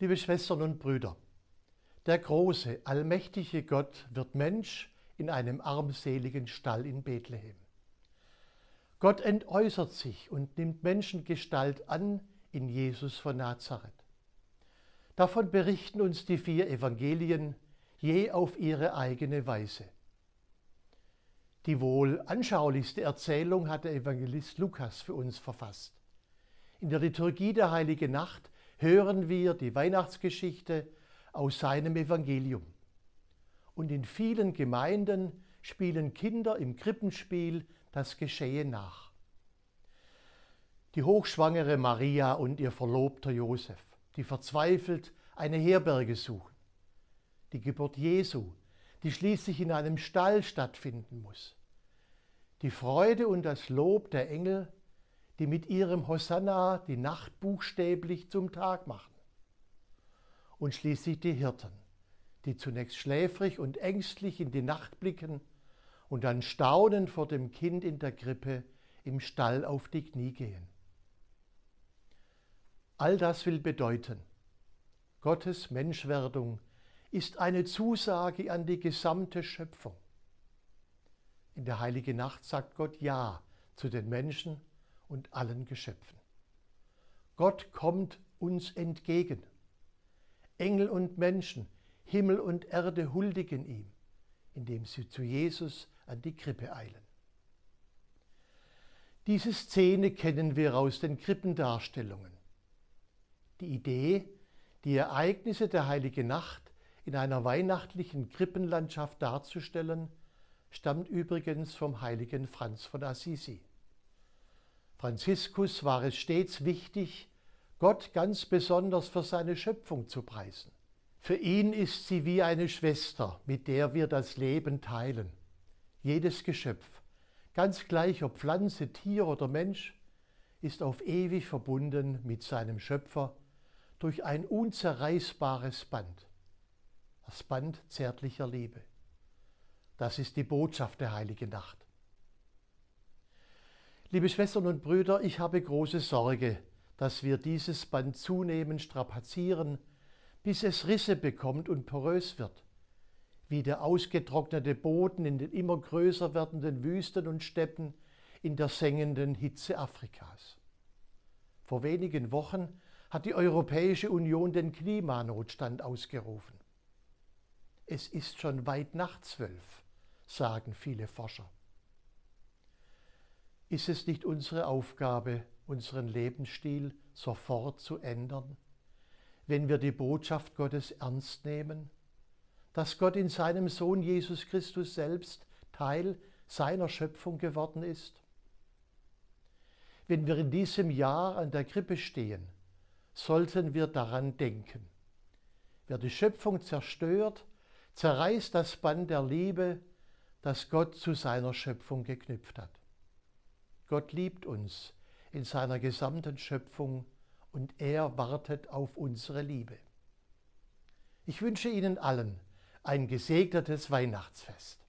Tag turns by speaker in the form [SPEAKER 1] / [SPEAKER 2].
[SPEAKER 1] Liebe Schwestern und Brüder, der große, allmächtige Gott wird Mensch in einem armseligen Stall in Bethlehem. Gott entäußert sich und nimmt Menschengestalt an in Jesus von Nazareth. Davon berichten uns die vier Evangelien je auf ihre eigene Weise. Die wohl anschaulichste Erzählung hat der Evangelist Lukas für uns verfasst. In der Liturgie der Heiligen Nacht hören wir die Weihnachtsgeschichte aus seinem Evangelium. Und in vielen Gemeinden spielen Kinder im Krippenspiel das Geschehen nach. Die hochschwangere Maria und ihr Verlobter Josef, die verzweifelt eine Herberge suchen. Die Geburt Jesu, die schließlich in einem Stall stattfinden muss. Die Freude und das Lob der Engel die mit ihrem Hosanna die Nacht buchstäblich zum Tag machen. Und schließlich die Hirten, die zunächst schläfrig und ängstlich in die Nacht blicken und dann staunend vor dem Kind in der Krippe im Stall auf die Knie gehen. All das will bedeuten, Gottes Menschwerdung ist eine Zusage an die gesamte Schöpfung. In der heiligen Nacht sagt Gott Ja zu den Menschen und allen Geschöpfen. Gott kommt uns entgegen. Engel und Menschen, Himmel und Erde huldigen ihm, indem sie zu Jesus an die Krippe eilen. Diese Szene kennen wir aus den Krippendarstellungen. Die Idee, die Ereignisse der Heiligen Nacht in einer weihnachtlichen Krippenlandschaft darzustellen, stammt übrigens vom heiligen Franz von Assisi. Franziskus war es stets wichtig, Gott ganz besonders für seine Schöpfung zu preisen. Für ihn ist sie wie eine Schwester, mit der wir das Leben teilen. Jedes Geschöpf, ganz gleich ob Pflanze, Tier oder Mensch, ist auf ewig verbunden mit seinem Schöpfer durch ein unzerreißbares Band, das Band zärtlicher Liebe. Das ist die Botschaft der heiligen Nacht. Liebe Schwestern und Brüder, ich habe große Sorge, dass wir dieses Band zunehmend strapazieren, bis es Risse bekommt und porös wird. Wie der ausgetrocknete Boden in den immer größer werdenden Wüsten und Steppen in der sengenden Hitze Afrikas. Vor wenigen Wochen hat die Europäische Union den Klimanotstand ausgerufen. Es ist schon weit nach zwölf, sagen viele Forscher. Ist es nicht unsere Aufgabe, unseren Lebensstil sofort zu ändern, wenn wir die Botschaft Gottes ernst nehmen, dass Gott in seinem Sohn Jesus Christus selbst Teil seiner Schöpfung geworden ist? Wenn wir in diesem Jahr an der Krippe stehen, sollten wir daran denken. Wer die Schöpfung zerstört, zerreißt das Band der Liebe, das Gott zu seiner Schöpfung geknüpft hat. Gott liebt uns in seiner gesamten Schöpfung und er wartet auf unsere Liebe. Ich wünsche Ihnen allen ein gesegnetes Weihnachtsfest.